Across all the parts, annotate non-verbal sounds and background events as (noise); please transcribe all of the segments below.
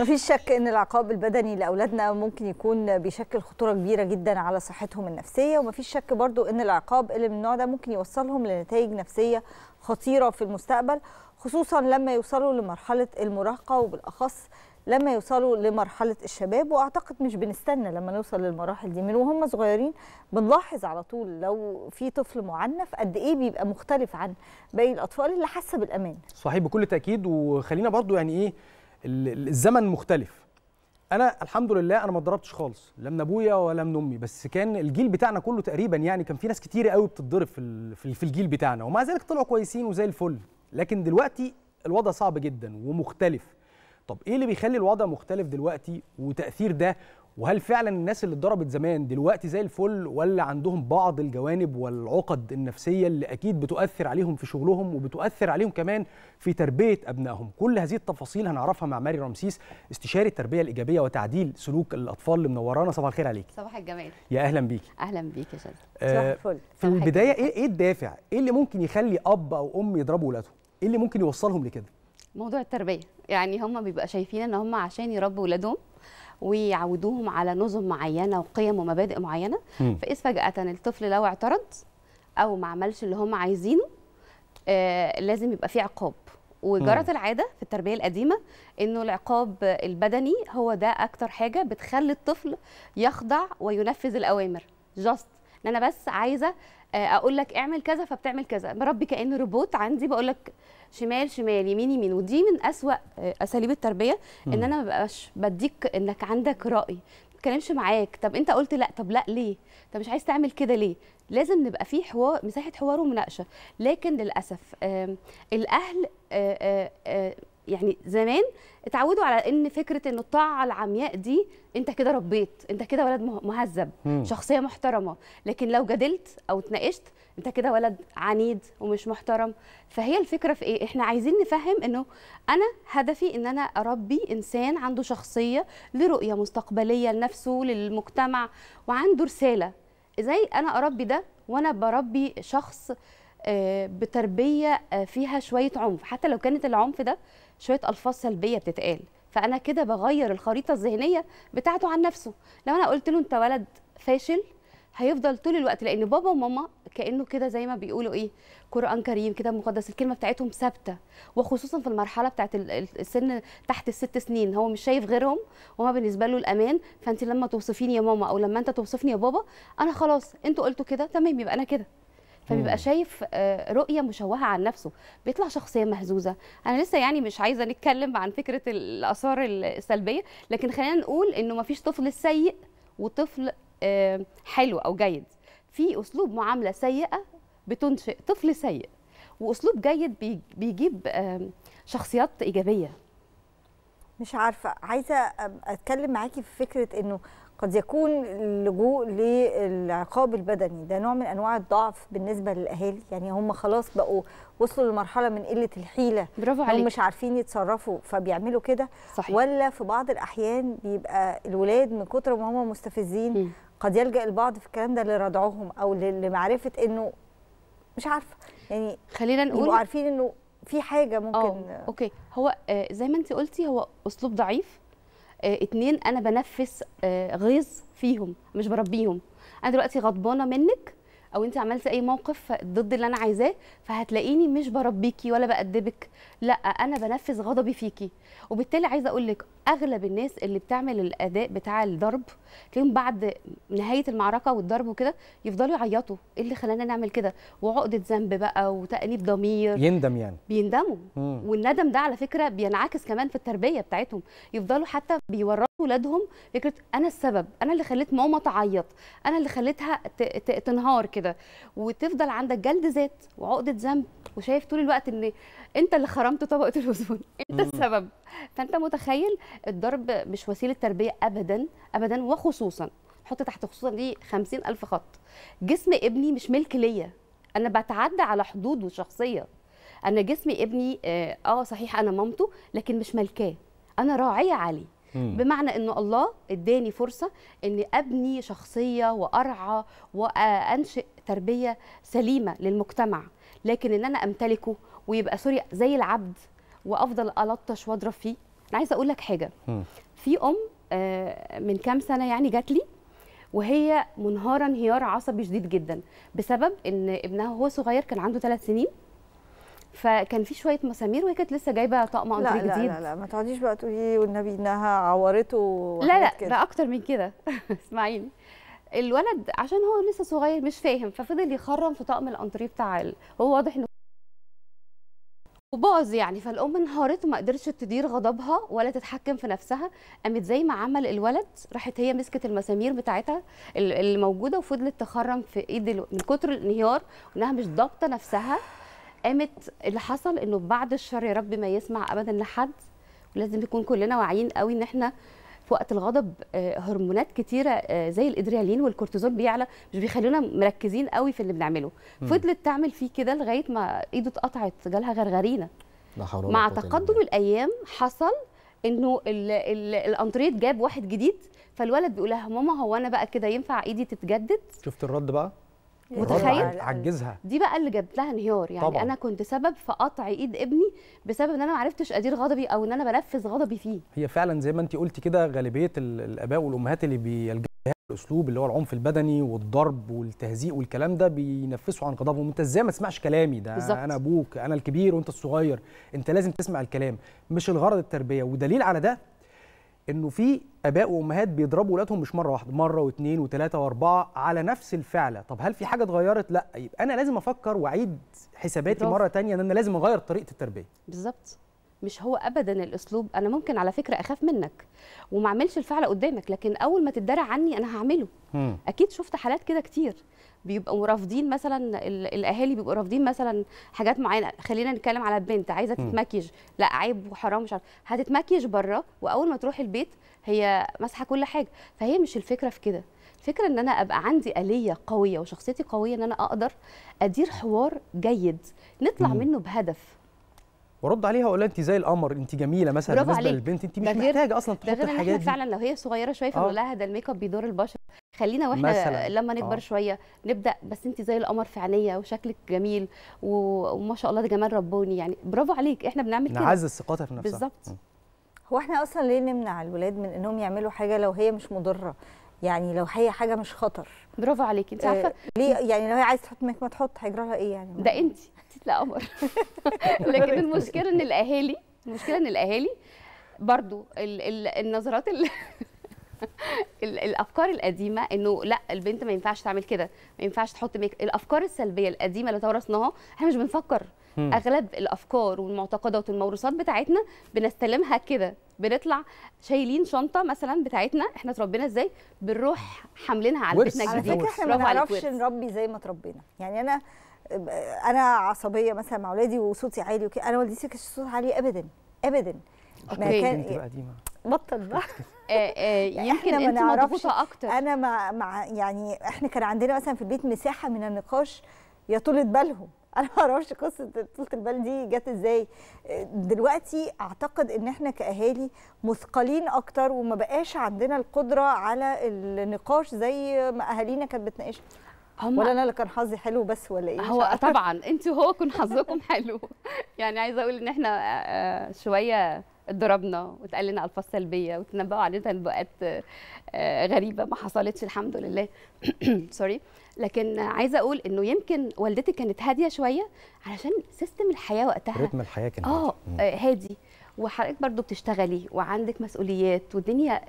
مفيش شك ان العقاب البدني لاولادنا ممكن يكون بيشكل خطوره كبيره جدا على صحتهم النفسيه ومفيش شك برضو ان العقاب اللي من النوع ده ممكن يوصلهم لنتائج نفسيه خطيره في المستقبل خصوصا لما يوصلوا لمرحله المراهقه وبالاخص لما يوصلوا لمرحله الشباب واعتقد مش بنستنى لما نوصل للمراحل دي من وهم صغيرين بنلاحظ على طول لو في طفل معنف قد ايه بيبقى مختلف عن باقي الاطفال اللي حاسه بالامان صحيح بكل تاكيد وخلينا برضو يعني ايه الزمن مختلف انا الحمد لله انا ما اتضربتش خالص لا من ابويا ولا من امي بس كان الجيل بتاعنا كله تقريبا يعني كان في ناس كتير قوي بتتضرب في في الجيل بتاعنا ومع ذلك طلعوا كويسين وزي الفل لكن دلوقتي الوضع صعب جدا ومختلف طب ايه اللي بيخلي الوضع مختلف دلوقتي وتاثير ده وهل فعلا الناس اللي اتضربت زمان دلوقتي زي الفل ولا عندهم بعض الجوانب والعقد النفسيه اللي اكيد بتؤثر عليهم في شغلهم وبتؤثر عليهم كمان في تربيه ابنائهم كل هذه التفاصيل هنعرفها مع ماري رمسيس استشاري التربيه الايجابيه وتعديل سلوك الاطفال اللي منورانا صباح الخير عليك صباح الجمال يا اهلا بيكي اهلا بيكي يا شادي آه، صباح الفل في البدايه ايه ايه الدافع ايه اللي ممكن يخلي اب او ام يضربوا ولادهم ايه اللي ممكن يوصلهم لكده موضوع التربيه يعني هم بيبقى شايفين ان هم عشان يربوا ولادهم ويعودوهم على نظم معينه وقيم ومبادئ معينه فاذا فاذ فجاه الطفل لو اعترض او ما عملش اللي هم عايزينه آه لازم يبقى في عقاب وجرت العاده في التربيه القديمه انه العقاب البدني هو ده اكتر حاجه بتخلي الطفل يخضع وينفذ الاوامر جاست ان انا بس عايزه آه، اقول لك اعمل كذا فبتعمل كذا بربي كان روبوت عندي بقول لك شمال شمال يمين يمين ودي من اسوا آه، اساليب التربيه ان انا ما ببقاش بديك انك عندك راي ما بتكلمش معاك طب انت قلت لا طب لا ليه طب مش عايز تعمل كده ليه لازم نبقى في حوار مساحه حوار ومناقشه لكن للاسف الاهل آه، يعني زمان اتعودوا على ان فكره ان الطاعه العمياء دي انت كده ربيت انت كده ولد مهذب شخصيه محترمه لكن لو جدلت او اتناقشت انت كده ولد عنيد ومش محترم فهي الفكره في ايه احنا عايزين نفهم انه انا هدفي ان انا اربي انسان عنده شخصيه لرؤيه مستقبليه لنفسه للمجتمع وعنده رساله ازاي انا اربي ده وانا بربي شخص آه، بتربيه آه، فيها شويه عنف حتى لو كانت العنف ده شويه الفاظ سلبيه بتتقال فانا كده بغير الخريطه الذهنيه بتاعته عن نفسه لو انا قلت له انت ولد فاشل هيفضل طول الوقت لان بابا وماما كانه كده زي ما بيقولوا ايه قران كريم كده مقدس الكلمه بتاعتهم ثابته وخصوصا في المرحله بتاعت السن تحت الست سنين هو مش شايف غيرهم وما بالنسبه له الامان فانت لما توصفيني يا ماما او لما انت توصفني يا بابا انا خلاص انتوا قلتوا كده تمام يبقى انا كده فبيبقى شايف آه، رؤيه مشوهه عن نفسه بيطلع شخصيه مهزوزه انا لسه يعني مش عايزه نتكلم عن فكره الاثار السلبيه لكن خلينا نقول انه ما فيش طفل سيء وطفل حلو او جيد في اسلوب معامله سيئه بتنشئ طفل سيء واسلوب جيد بيجيب شخصيات ايجابيه مش عارفه عايزه اتكلم معاكي في فكره انه قد يكون اللجوء للعقاب البدني ده نوع من انواع الضعف بالنسبه للاهالي يعني هم خلاص بقوا وصلوا لمرحله من قله الحيله برافو عليك مش عارفين يتصرفوا فبيعملوا كده ولا في بعض الاحيان بيبقى الولاد من كتر ما هم مستفزين م. قد يلجا البعض في الكلام ده لردعهم او لمعرفه انه مش عارفه يعني خلينا نقول يبقوا عارفين انه في حاجه ممكن أوه. اوكي هو آه، زي ما انت قلتي هو اسلوب ضعيف آه، اتنين انا بنفس آه، غيظ فيهم مش بربيهم انا دلوقتي غضبانه منك او انت عملت اي موقف ضد اللي انا عايزاه فهتلاقيني مش بربيكي ولا بأدبك لا انا بنفذ غضبي فيكي وبالتالي عايزه اقول لك اغلب الناس اللي بتعمل الاداء بتاع الضرب تلاقيهم بعد نهايه المعركه والضرب وكده يفضلوا يعيطوا ايه اللي خلانا نعمل كده وعقده ذنب بقى وتانيب ضمير يندم يعني بيندموا مم. والندم ده على فكره بينعكس كمان في التربيه بتاعتهم يفضلوا حتى بيورطوا ولادهم فكره انا السبب انا اللي خليت ماما تعيط انا اللي خليتها تنهار كده وتفضل عندك جلد ذات وعقده ذنب وشايف طول الوقت ان انت اللي خرمت طبقه (laughs) الاوزون انت السبب فانت متخيل الضرب مش وسيله تربيه ابدا ابدا وخصوصا حط تحت خصوصا دي 50000 خط جسم ابني مش ملك ليا انا بتعدى على حدوده شخصيه انا جسم ابني آه،, اه صحيح انا مامته لكن مش ملكاه انا راعيه عليه مم. بمعنى ان الله اداني فرصه ان ابني شخصيه وارعى وانشئ تربيه سليمه للمجتمع لكن ان انا امتلكه ويبقى سوري زي العبد وافضل الطش واضرب فيه انا عايزه اقول لك حاجه مم. في ام آه، من كام سنه يعني جات لي وهي منهاره انهيار عصبي شديد جدا بسبب ان ابنها وهو صغير كان عنده ثلاث سنين فكان في شويه مسامير وهي كانت لسه جايبه طقم انتريه جديد لا لا لا ما تقعديش بقى تقولي والنبي انها عورته لا لا كده. ده اكتر من كده (laughs) اسمعيني الولد عشان هو لسه صغير مش فاهم ففضل يخرم في طقم الانتريه بتاع هو واضح انه وباظ يعني فالام انهارت وما قدرتش تدير غضبها ولا تتحكم في نفسها قامت زي ما عمل الولد راحت هي مسكت المسامير بتاعتها اللي موجوده وفضلت تخرم في ايد من كتر الانهيار وانها مش ضابطه نفسها قامت اللي حصل انه بعد الشر يا رب ما يسمع ابدا لحد ولازم نكون كلنا واعيين قوي ان احنا في وقت الغضب آه، هرمونات كتيره آه، زي الادريالين والكورتيزول بيعلى مش بيخلونا مركزين قوي في اللي بنعمله فضلت تعمل فيه كده لغايه ما ايده اتقطعت جالها غرغرينه مع تقدم الايام حصل انه الانتريت جاب واحد جديد فالولد بيقول لها ماما هو انا بقى كده ينفع ايدي تتجدد شفت الرد بقى متخيل عجزها دي بقى اللي جابت لها انهيار يعني طبعًا. انا كنت سبب في قطع ايد ابني بسبب ان انا ما عرفتش ادير غضبي او ان انا بنفذ غضبي فيه هي فعلا زي ما انت قلتي كده غالبيه الاباء والامهات اللي بيلجأوا الاسلوب اللي هو العنف البدني والضرب والتهزيق والكلام ده بينفسوا عن غضبهم انت ازاي ما تسمعش كلامي ده بالزبط. انا ابوك انا الكبير وانت الصغير انت لازم تسمع الكلام مش الغرض التربيه ودليل على ده انه في اباء وامهات بيضربوا اولادهم مش مره واحده مره واثنين وثلاثه واربعه على نفس الفعله طب هل في حاجه اتغيرت لا يبقى انا لازم افكر واعيد حساباتي بالضبط. مره ثانيه ان انا لازم اغير طريقه التربيه بالظبط مش هو ابدا الاسلوب انا ممكن على فكره اخاف منك وما اعملش الفعل قدامك لكن اول ما تتدرع عني انا هعمله م. اكيد شفت حالات كده كتير بيبقوا رافضين مثلا الاهالي بيبقوا رافضين مثلا حاجات معينه خلينا نتكلم على بنت عايزه تتمكيج لا عيب وحرام مش عارف هتتمكيج بره واول ما تروح البيت هي ماسحه كل حاجه فهي مش الفكره في كده الفكره ان انا ابقى عندي اليه قويه وشخصيتي قويه ان انا اقدر ادير حوار جيد نطلع مم. منه بهدف ورد عليها لها انت زي القمر انت جميله مثلا بالنسبه للبنت انت مش محتاجه اصلا تحطي الحاجات دي فعلا لو هي صغيره شويه فنقول آه. لها ده الميك اب بيدور البشر خلينا واحنا مثلاً. لما نكبر آه. شويه نبدا بس انت زي القمر في عينيا وشكلك جميل وما شاء الله ده جمال رباني يعني برافو عليك احنا بنعمل كده نعزز ثقتها في نفسها بالظبط هو احنا اصلا ليه نمنع الولاد من انهم يعملوا حاجه لو هي مش مضره يعني لو هي حاجه مش خطر برافو عليك انت عارفه آه ليه يعني لو هي عايزه تحط ميك ما تحط هيجرى لها ايه يعني ده انت انت لا قمر (laughs) لكن المشكله ان الاهالي المشكله ان الاهالي برضو ال ال النظرات اللي (laughs) الافكار القديمه انه لا البنت ما ينفعش تعمل كده ما ينفعش تحط ميك الافكار السلبيه القديمه اللي تورثناها احنا مش بنفكر مم. اغلب الافكار والمعتقدات والموروثات بتاعتنا بنستلمها كده بنطلع شايلين شنطه مثلا بتاعتنا احنا اتربينا ازاي بنروح حاملينها على بيتنا على فكره احنا ما بنعرفش نربي زي ما اتربينا يعني انا انا عصبيه مثلا مع اولادي وصوتي عالي وكده انا والدتي ما صوتها عالي ابدا ابدا ما كان بطل بقى آه، آه، يعني يمكن انت مضغوطه اكتر انا مع مع يعني احنا كان عندنا مثلا في البيت مساحه من النقاش يا طولة بالهم (laughs) انا ما اعرفش قصه طولة البال دي جت ازاي دلوقتي اعتقد ان احنا كاهالي مثقلين اكتر وما بقاش عندنا القدره على النقاش زي ما اهالينا كانت بتناقشنا هم ولا انا اللي كان حظي حلو بس ولا ايه هو طبعا انتوا هو كان حظكم حلو (laughs) يعني عايزه اقول ان احنا آه، شويه اتضربنا واتقال لنا الفاظ سلبيه وتنبأوا علينا تنبؤات آه، غريبه ما حصلتش الحمد لله سوري (clears throat) لكن عايزه اقول انه يمكن والدتي كانت هاديه شويه علشان سيستم الحياه وقتها رتم الحياه كان آه،, اه هادي وحضرتك برضو بتشتغلي وعندك مسؤوليات والدنيا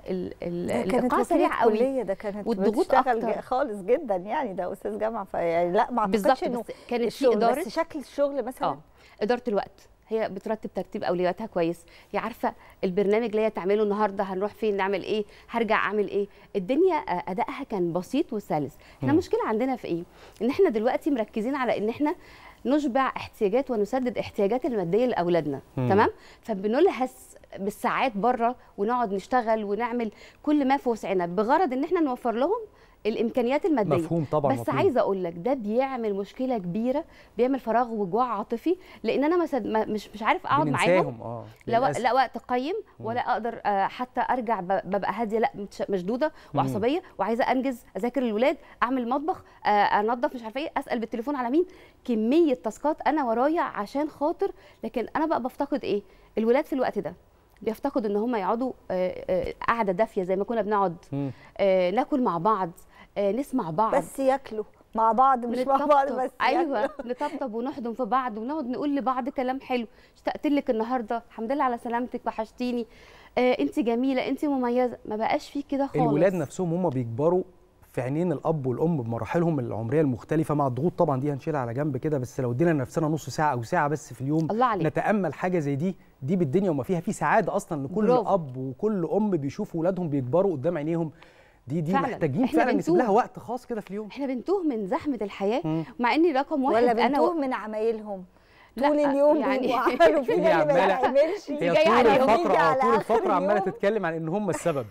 الايقاع سريع قوي ده كانت والضغوط اكتر خالص جدا يعني ده استاذ جامعه فيعني لا ما اعتقدش انه كانت في اداره بس شكل الشغل مثلا آه، اداره الوقت هي بترتب ترتيب اولوياتها كويس هي عارفه البرنامج اللي هي تعمله النهارده هنروح فين نعمل ايه هرجع اعمل ايه الدنيا آه، ادائها كان بسيط وسلس احنا المشكله عندنا في ايه ان احنا دلوقتي مركزين على ان احنا نشبع احتياجات ونسدد احتياجات الماديه لاولادنا تمام فبنلهس بالساعات بره ونقعد نشتغل ونعمل كل ما في وسعنا بغرض ان احنا نوفر لهم الامكانيات الماديه مفهوم طبعا بس مفهوم. عايزه اقول لك ده بيعمل مشكله كبيره بيعمل فراغ وجوع عاطفي لان انا مسد... مش مش عارف اقعد معاهم آه. لا, و... لا وقت قيم ولا اقدر آه، حتى ارجع ببقى هاديه لا مشدوده وعصبيه وعايزه انجز اذاكر الولاد اعمل مطبخ آه، انظف مش عارفه ايه اسال بالتليفون على مين كميه تاسكات انا ورايا عشان خاطر لكن انا بقى بفتقد ايه الولاد في الوقت ده بيفتقدوا ان هم يقعدوا آه، قعده دافيه زي ما كنا بنقعد ناكل مع بعض آه، نسمع بعض بس ياكلوا مع بعض مش نتطبطب. مع بعض بس ايوه نطبطب ونحضن في بعض ونقعد نقول لبعض كلام حلو اشتقت لك النهارده الحمد لله على سلامتك وحشتيني آه انت جميله انت مميزه ما بقاش في كده خالص الولاد نفسهم هم بيكبروا في عينين الاب والام بمراحلهم العمريه المختلفه مع الضغوط طبعا دي هنشيلها على جنب كده بس لو ادينا لنفسنا نص ساعه او ساعه بس في اليوم الله عليك. نتامل حاجه زي دي دي بالدنيا وما فيها في سعاده اصلا لكل برافو. اب وكل ام بيشوفوا اولادهم بيكبروا قدام عينيهم دي دي فعلا. محتاجين فعلا نسيب لها وقت خاص كده في اليوم احنا بنتوه من زحمه الحياه مع اني رقم واحد ولا بنتوه أنا... من عمايلهم طول اليوم يعني بيعملوا (laughs) فينا اللي ما يتعملش جاي طول الفقره طول الفقره عماله تتكلم عن ان هم السبب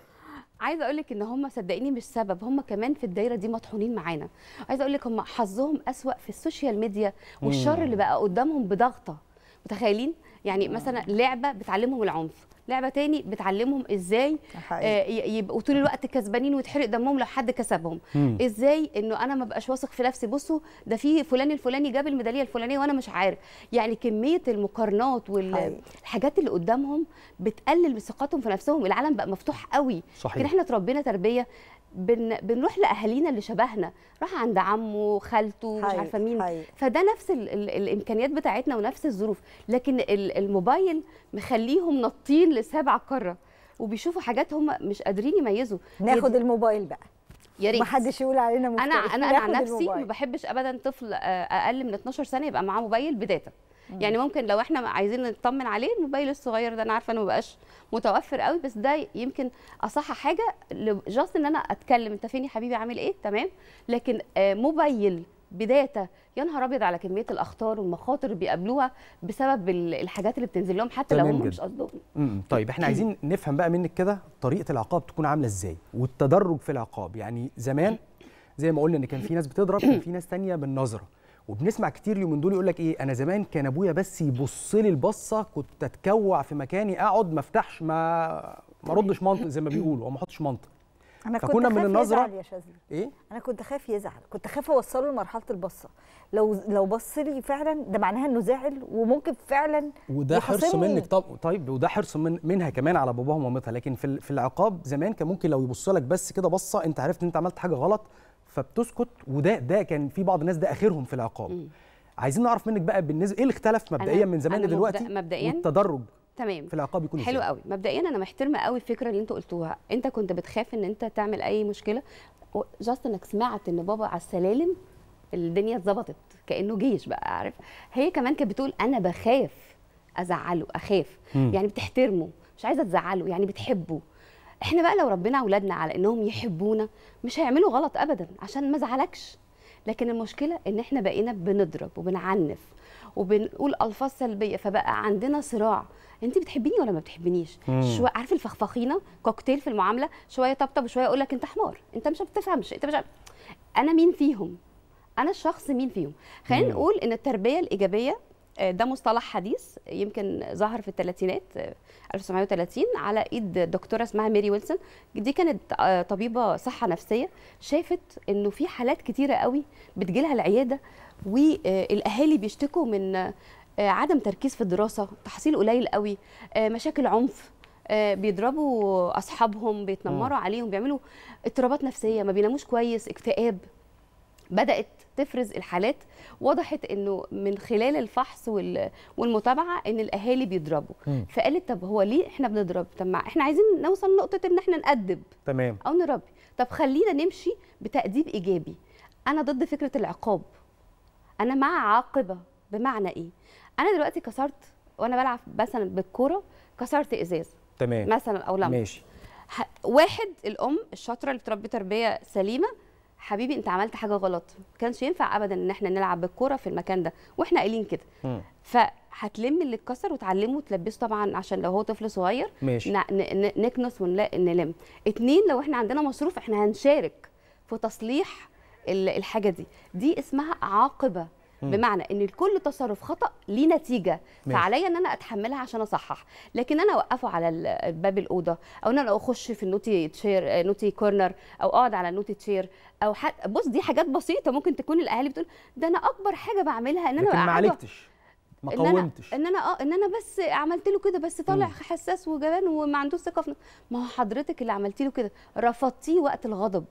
عايزه اقول لك ان هم صدقيني مش سبب هم كمان في الدايره دي مطحونين معانا عايزه اقول لك هم حظهم اسوا في السوشيال ميديا والشر اللي بقى قدامهم بضغطه متخيلين يعني آه. مثلا لعبه بتعلمهم العنف لعبه تاني بتعلمهم ازاي آه يبقوا طول الوقت كسبانين ويتحرق دمهم لو حد كسبهم مم. ازاي انه انا ما ابقاش واثق في نفسي بصوا ده في فلان الفلاني جاب الميداليه الفلانيه وانا مش عارف يعني كميه المقارنات والحاجات اللي قدامهم بتقلل من ثقتهم في نفسهم العالم بقى مفتوح قوي صحيح احنا اتربينا تربيه بن... بنروح لاهالينا اللي شبهنا راح عند عمه خالته مش عارفه مين حي. فده نفس ال... ال... الامكانيات بتاعتنا ونفس الظروف لكن ال... الموبايل مخليهم نطين لسبع قاره وبيشوفوا حاجات هم مش قادرين يميزوا ناخد يد... الموبايل بقى يا ريت محدش يقول علينا مفترض. انا انا انا عن نفسي ما بحبش ابدا طفل آه، اقل من 12 سنه يبقى معاه موبايل بداتا يعني ممكن لو احنا عايزين نطمن عليه الموبايل الصغير ده انا عارفه انه ما بقاش متوفر قوي بس ده يمكن اصح حاجه جاست ان انا اتكلم انت فين يا حبيبي عامل ايه تمام لكن آه، موبايل بداتا يا نهار ابيض على كميه الاخطار والمخاطر اللي بيقابلوها بسبب الحاجات اللي بتنزل لهم حتى لو هم مش قصدهم طيب احنا عايزين (clears throat) نفهم بقى منك كده طريقه العقاب تكون عامله ازاي والتدرج في العقاب يعني زمان زي ما قلنا ان كان في ناس بتضرب كان في ناس ثانيه بالنظره وبنسمع كتير اليومين دول يقول لك ايه انا زمان كان ابويا بس يبص لي البصه كنت اتكوع في مكاني اقعد ما افتحش ما ما اردش منطق زي ما بيقولوا او ما احطش منطق انا كنت خايف من النظره يزعل يا شاذلي ايه انا كنت خايف يزعل كنت خايف اوصله لمرحله البصه لو لو بص لي فعلا ده معناها انه زعل وممكن فعلا وده حرص منك طب طيب وده حرص من منها كمان على باباها ومامتها لكن في في العقاب زمان كان ممكن لو يبص لك بس كده بصه انت عرفت ان انت عملت حاجه غلط فبتسكت وده ده كان في بعض الناس ده اخرهم في العقاب عايزين نعرف منك بقى بالنسبه ايه اللي اختلف مبدئيا من زمان لدلوقتي مبدئيا والتدرج تمام في العقاب يكون حلو قوي مبدئيا انا محترمه قوي الفكره اللي انت قلتوها انت كنت بتخاف ان انت تعمل اي مشكله جاست انك سمعت ان بابا على السلالم الدنيا اتظبطت كانه جيش بقى عارف هي كمان كانت بتقول انا بخاف ازعله اخاف م. يعني بتحترمه مش عايزه تزعله يعني بتحبه احنا بقى لو ربنا اولادنا على انهم يحبونا مش هيعملوا غلط ابدا عشان ما ازعلكش لكن المشكله ان احنا بقينا بنضرب وبنعنف وبنقول الفاظ سلبيه فبقى عندنا صراع انت بتحبيني ولا ما بتحبنيش شو عارف الفخفخينه كوكتيل في المعامله شويه طبطب شويه اقول لك انت حمار انت مش بتفهمش انت مش عارف. انا مين فيهم انا الشخص مين فيهم خلينا نقول ان التربيه الايجابيه آه، ده مصطلح حديث يمكن ظهر في الثلاثينات 1930 آه، على ايد دكتوره اسمها ميري ويلسون دي كانت آه، طبيبه صحه نفسيه شافت انه في حالات كتيره قوي بتجيلها العياده والاهالي بيشتكوا من عدم تركيز في الدراسه تحصيل قليل قوي مشاكل عنف بيضربوا اصحابهم بيتنمروا عليهم بيعملوا اضطرابات نفسيه ما بيناموش كويس اكتئاب بدات تفرز الحالات وضحت انه من خلال الفحص والمتابعه ان الاهالي بيضربوا فقالت طب هو ليه احنا بنضرب طب احنا عايزين نوصل لنقطه ان احنا نأدب تمام او نربي طب خلينا نمشي بتأديب ايجابي انا ضد فكره العقاب انا مع عاقبه بمعنى ايه انا دلوقتي كسرت وانا بلعب مثلا بالكوره كسرت ازاز تمام مثلا او لمبه ماشي واحد الام الشاطره اللي بتربي تربيه سليمه حبيبي انت عملت حاجه غلط ما كانش ينفع ابدا ان احنا نلعب بالكوره في المكان ده واحنا قايلين كده فهتلم اللي اتكسر وتعلمه وتلبسه طبعا عشان لو هو طفل صغير ماشي. نكنس ونلم اتنين لو احنا عندنا مصروف احنا هنشارك في تصليح الحاجه دي دي اسمها عاقبه بمعنى ان كل تصرف خطا ليه نتيجه فعليا ان انا اتحملها عشان اصحح لكن انا اوقفه على باب الاوضه او ان انا اخش في النوتي تشير نوتي كورنر او اقعد على النوتي تشير او بص دي حاجات بسيطه ممكن تكون الاهالي بتقول ده انا اكبر حاجه بعملها ان انا لكن ما عالجتش ما إن قومتش ان انا اه إن, ان انا بس عملت له كده بس طالع حساس وجبان وما عندوش ثقه في ما هو حضرتك اللي عملتي له كده رفضتيه وقت الغضب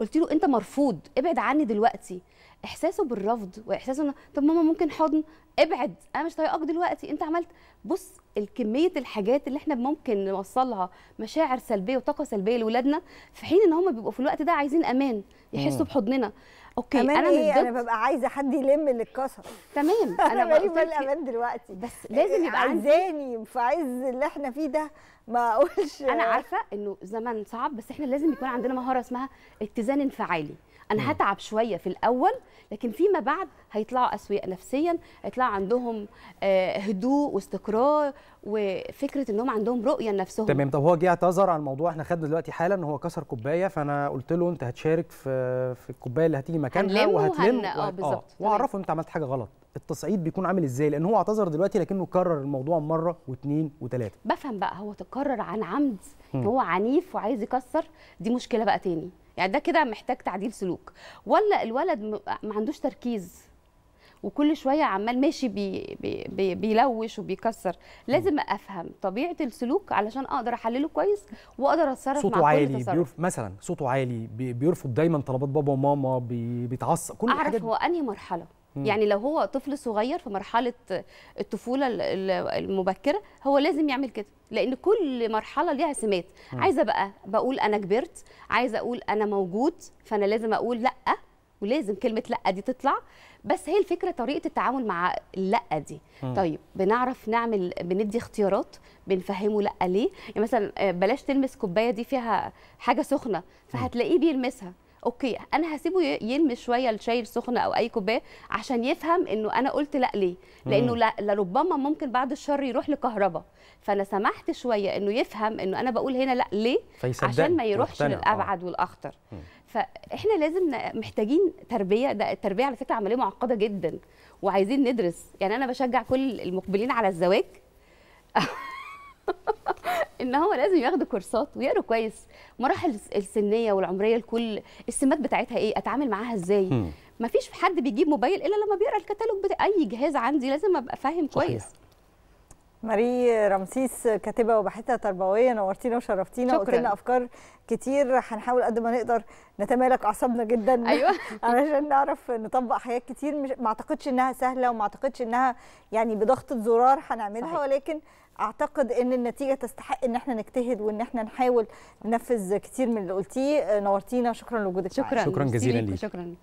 قلت له انت مرفوض ابعد عني دلوقتي احساسه بالرفض واحساسه انه طب ماما ممكن حضن ابعد انا مش طايقاك دلوقتي انت عملت بص الكميه الحاجات اللي احنا ممكن نوصلها مشاعر سلبيه وطاقه سلبيه لاولادنا في حين ان هم بيبقوا في الوقت ده عايزين امان يحسوا بحضننا اوكي انا إيه؟ انا ببقى عايزه حد يلم اللي اتكسر تمام (laughs) انا مالي بال امان دلوقتي بس آه، لازم يبقى عايزاني في عز اللي احنا فيه ده ما اقولش انا عارفه انه زمن صعب بس احنا لازم يكون عندنا مهاره اسمها اتزان انفعالي انا هتعب شويه في الاول لكن فيما بعد هيطلعوا اسوياء نفسيا هيطلع عندهم آه، هدوء واستقرار وفكره انهم عندهم رؤيه لنفسهم تمام طب هو جه اعتذر عن الموضوع احنا خدنا دلوقتي حالا ان هو كسر كوبايه فانا قلت له انت هتشارك في في الكوبايه اللي هتيجي مكانها وهتلم آه،, اه بالظبط واعرفه انت عملت حاجه غلط التصعيد بيكون عامل ازاي لان هو اعتذر دلوقتي لكنه كرر الموضوع مره واثنين وثلاثه بفهم بقى هو تكرر عن عمد هو عنيف وعايز يكسر دي مشكله بقى تاني يعني ده كده محتاج تعديل سلوك ولا الولد ما عندوش تركيز وكل شويه عمال ماشي بي بي بيلوش وبيكسر لازم افهم طبيعه السلوك علشان اقدر احلله كويس واقدر اتصرف صوته مع عالي كل بيرف... مثلا صوته عالي بيرفض دايما طلبات بابا وماما بيتعصب كل اعرف هو انهي مرحله مم. يعني لو هو طفل صغير في مرحله الطفوله المبكره هو لازم يعمل كده لان كل مرحله ليها سمات عايزه بقى بقول انا كبرت عايزه اقول انا موجود فانا لازم اقول لا ولازم كلمه لا دي تطلع بس هي الفكره طريقه التعامل مع لا دي م. طيب بنعرف نعمل بندي اختيارات بنفهمه لا ليه يعني مثلا آه، بلاش تلمس كوبايه دي فيها حاجه سخنه فهتلاقيه بيلمسها اوكي انا هسيبه يلمس شويه الشاي السخن او اي كوبايه عشان يفهم انه انا قلت لا ليه لانه لا لربما ممكن بعد الشر يروح لكهرباء فانا سمحت شويه انه يفهم انه انا بقول هنا لا ليه عشان ما يروحش آه. للابعد والاخطر فاحنا لازم محتاجين تربيه ده التربيه على فكره عمليه معقده جدا وعايزين ندرس يعني انا بشجع كل المقبلين على الزواج (laughs) (laughs) ان هو لازم ياخدوا كورسات ويقروا كويس مراحل السنيه والعمريه لكل السمات بتاعتها ايه اتعامل معاها ازاي ما فيش حد بيجيب موبايل الا لما بيقرا الكتالوج بتاع اي جهاز عندي لازم ابقى فاهم كويس صحيح. ماري رمسيس كاتبه وباحثه تربويه نورتينا وشرفتينا وقلتلنا افكار كتير هنحاول قد ما نقدر نتمالك اعصابنا جدا (laughs) ايوه (laughs) علشان نعرف نطبق حاجات كتير مش ما اعتقدش انها سهله وما اعتقدش انها يعني بضغطه زرار هنعملها ولكن اعتقد ان النتيجه تستحق ان احنا نجتهد وان احنا نحاول ننفذ كتير من اللي قلتيه آه، نورتينا شكرا لوجودك شكرا شكرا جزيلا ليك شكرا